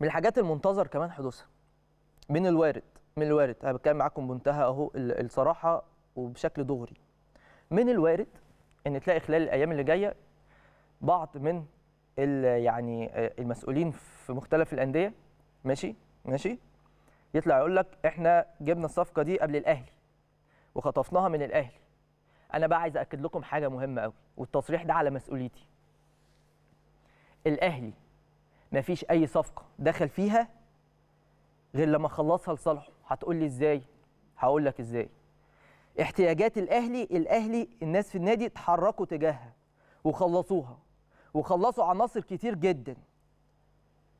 من الحاجات المنتظر كمان حدوثها من الوارد من الوارد انا بتكلم معاكم بمنتهى اهو الصراحه وبشكل دغري من الوارد ان تلاقي خلال الايام اللي جايه بعض من يعني المسؤولين في مختلف الانديه ماشي ماشي يطلع يقول لك احنا جبنا الصفقه دي قبل الاهلي وخطفناها من الاهلي انا بقى عايز اكد لكم حاجه مهمه قوي والتصريح ده على مسؤوليتي الاهلي ما فيش اي صفقه دخل فيها غير لما خلصها لصالحه هتقول لي ازاي هقول لك ازاي احتياجات الاهلي الاهلي الناس في النادي اتحركوا تجاهها وخلصوها وخلصوا عناصر كتير جدا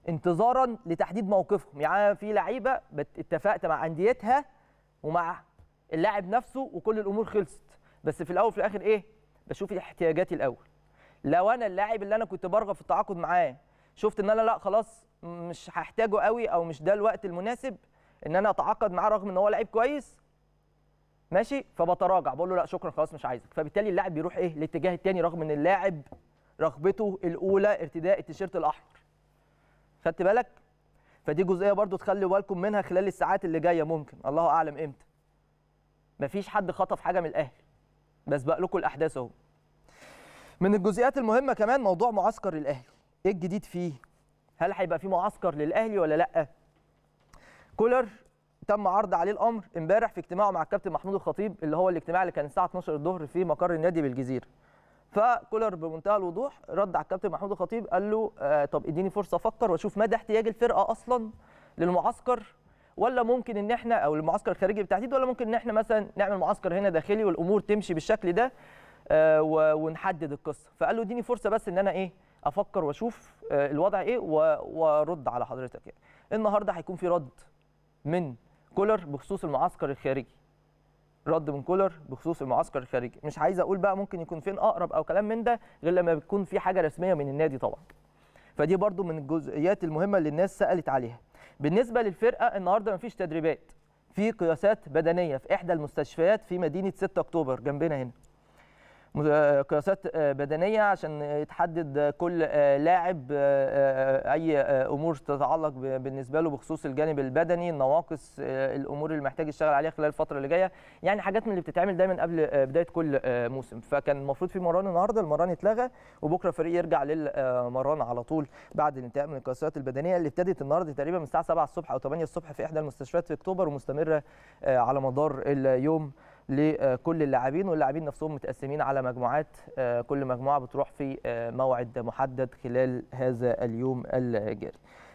انتظارا لتحديد موقفهم يعني في لعيبه اتفقت مع انديتها ومع اللاعب نفسه وكل الامور خلصت بس في الاول وفي الاخر ايه بشوف احتياجاتي الاول لو انا اللاعب اللي انا كنت برغب في التعاقد معاه شفت ان انا لا خلاص مش هحتاجه قوي او مش ده الوقت المناسب ان انا اتعاقد معاه رغم ان هو لعيب كويس ماشي فبتراجع بقول له لا شكرا خلاص مش عايزك فبالتالي اللاعب بيروح ايه الاتجاه الثاني رغم ان اللاعب رغبته الاولى ارتداء التيشيرت الاحمر خدت بالك فدي جزئيه برضو تخلي بالكم منها خلال الساعات اللي جايه ممكن الله اعلم امتى مفيش حد خطف حاجه من الاهلي بسبق لكم الاحداث اهو من الجزئيات المهمه كمان موضوع معسكر الاهلي ايه الجديد فيه؟ هل هيبقى فيه معسكر للاهلي ولا لا؟ كولر تم عرض عليه الامر امبارح في اجتماعه مع الكابتن محمود الخطيب اللي هو الاجتماع اللي كان الساعه 12 الظهر في مقر النادي بالجزيره. فكولر بمنتهى الوضوح رد على الكابتن محمود الخطيب قال له آه طب اديني فرصه افكر واشوف مدى احتياج الفرقه اصلا للمعسكر ولا ممكن ان احنا او المعسكر الخارجي بالتحديد ولا ممكن ان احنا مثلا نعمل معسكر هنا داخلي والامور تمشي بالشكل ده آه ونحدد القصه فقال له اديني فرصه بس ان انا ايه افكر واشوف آه، الوضع ايه وارد على حضرتك يعني. النهارده هيكون في رد من كولر بخصوص المعسكر الخارجي رد من كولر بخصوص المعسكر الخارجي مش عايز اقول بقى ممكن يكون فين اقرب او كلام من ده غير لما بتكون في حاجه رسميه من النادي طبعا فدي برضو من الجزئيات المهمه اللي الناس سالت عليها بالنسبه للفرقه النهارده مفيش تدريبات في قياسات بدنيه في احدى المستشفيات في مدينه 6 اكتوبر جنبنا هنا آه، قياسات آه، بدنيه عشان يتحدد كل آه، لاعب اي امور تتعلق بالنسبه له بخصوص الجانب البدني النواقص الامور اللي محتاج يشتغل عليها خلال الفتره اللي جايه يعني حاجات من اللي بتتعمل دايما قبل بدايه كل موسم فكان المفروض في مران النهارده المران اتلغى وبكره الفريق يرجع للمران على طول بعد الانتهاء من القياسات البدنيه اللي ابتدت النهارده تقريبا من الساعه 7 الصبح او 8 الصبح في احدى المستشفيات في اكتوبر ومستمره على مدار اليوم لكل اللاعبين واللاعبين نفسهم متقسمين على مجموعات آه، كل مجموعه بتروح في آه، موعد محدد خلال هذا اليوم الجاري